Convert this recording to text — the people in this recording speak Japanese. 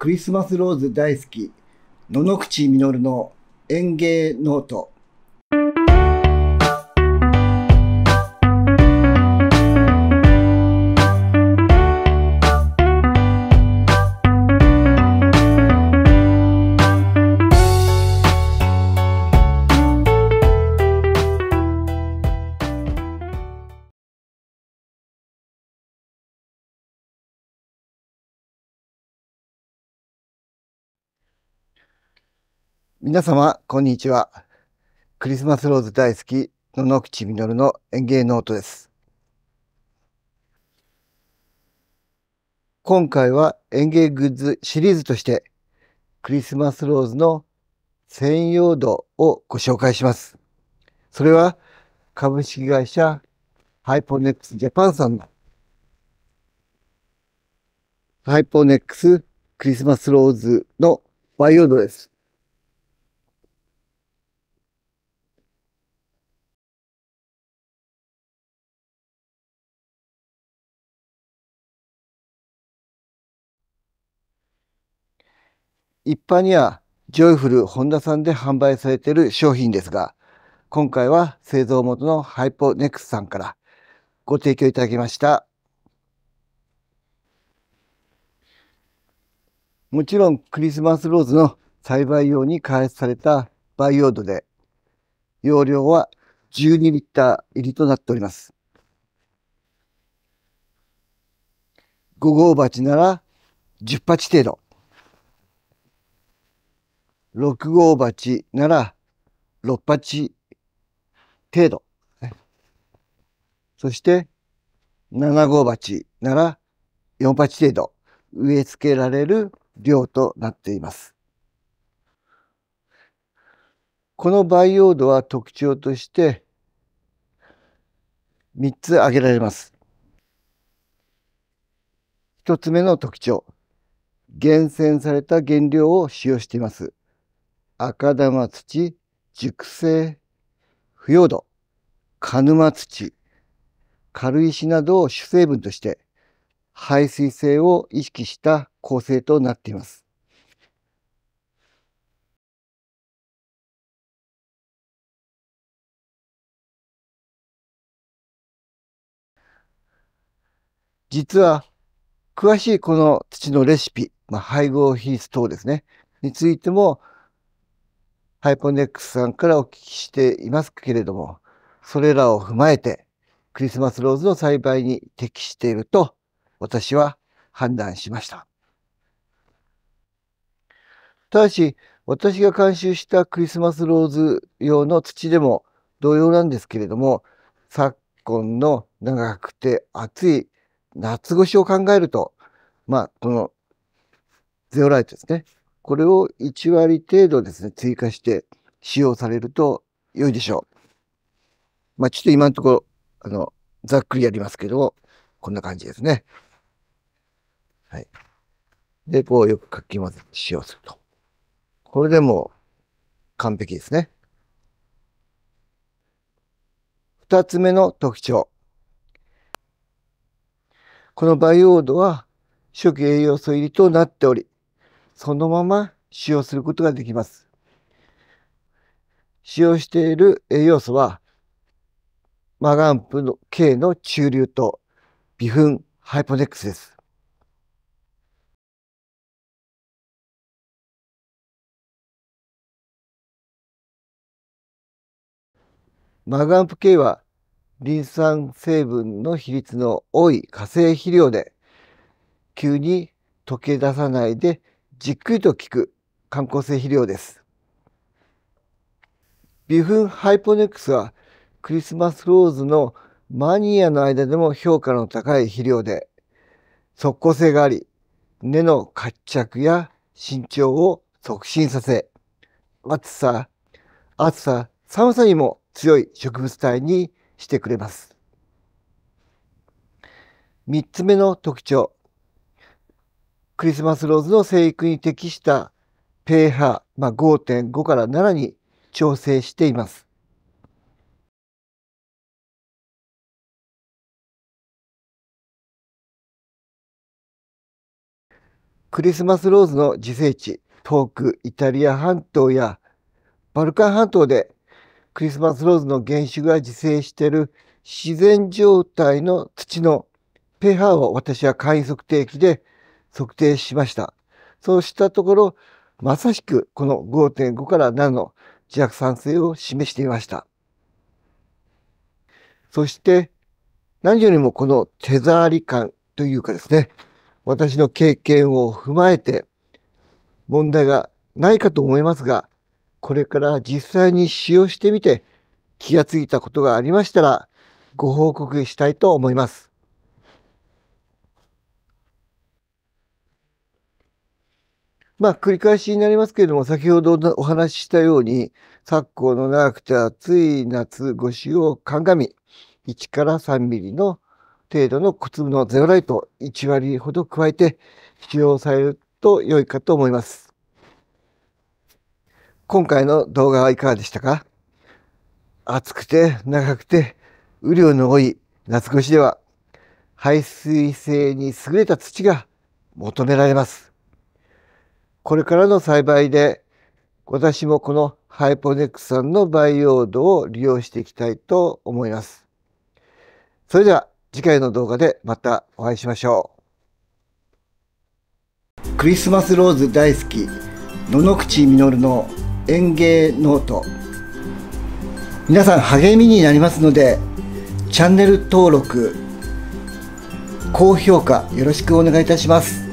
クリスマスローズ大好き、野々口実の園芸ノート。皆様、こんにちは。クリスマスローズ大好き、野々口みのるの園芸ノートです。今回は園芸グッズシリーズとして、クリスマスローズの専用度をご紹介します。それは、株式会社ハイポネックスジャパンさんのハイポネックスクリスマスローズの培養土です。一般にはジョイフル本田さんで販売されている商品ですが、今回は製造元のハイポネクスさんからご提供いただきました。もちろんクリスマスローズの栽培用に開発された培養土で、容量は12リッター入りとなっております。5号鉢なら10鉢程度。6号鉢なら6鉢程度。そして7号鉢なら4鉢程度植え付けられる量となっています。この培養土は特徴として3つ挙げられます。1つ目の特徴。厳選された原料を使用しています。赤玉土、熟成、腐葉土、鹿沼土、軽石などを主成分として排水性を意識した構成となっています。実は詳しいこの土のレシピ、まあ、配合品質等ですねについてもハイポネックスさんからお聞きしていますけれども、それらを踏まえてクリスマスローズの栽培に適していると私は判断しました。ただし、私が監修したクリスマスローズ用の土でも同様なんですけれども、昨今の長くて暑い夏越しを考えると、まあ、このゼオライトですね。これを1割程度ですね、追加して使用されると良いでしょう。まあ、ちょっと今のところ、あの、ざっくりやりますけど、こんな感じですね。はい。で、こうよくかき混ぜて使用すると。これでも完璧ですね。二つ目の特徴。この培養土は初期栄養素入りとなっており、そのまま使用することができます。使用している栄養素は、マガンプの K の中流と微粉ハイポネックスです。マグアンプ K はリン酸成分の比率の多い化成肥料で急に溶け出さないでじっくりと効く観光性肥料です。ビフンハイポネックスはクリスマスローズのマニアの間でも評価の高い肥料で、即効性があり、根の活着や伸長を促進させ、暑さ、暑さ、寒さにも強い植物体にしてくれます。3つ目の特徴、クリスマスローズの生育に適した pH、まあ、5.5から7に調整しています。クリスマスローズの自生地、遠くイタリア半島やバルカン半島でクリスマスローズの原種が自生している自然状態の土の pH を私は簡易測定器で測定しました。そうしたところ、まさしくこの5.5から7の自白酸性を示していました。そして、何よりもこの手触り感というかですね、私の経験を踏まえて、問題がないかと思いますが、これから実際に使用してみて気がついたことがありましたら、ご報告したいと思います。まあ、繰り返しになりますけれども、先ほどお話ししたように、昨今の長くて暑い夏越しを鑑み、1から3ミリの程度の小粒のゼロライト1割ほど加えて使用されると良いかと思います。今回の動画はいかがでしたか暑くて長くて雨量の多い夏越しでは排水性に優れた土が求められます。これからの栽培で私もこのハイポネックスさんの培養土を利用していきたいと思います。それでは次回の動画でまたお会いしましょう。クリスマスローズ大好き野々口実の園芸ノート皆さん励みになりますのでチャンネル登録高評価よろしくお願いいたします。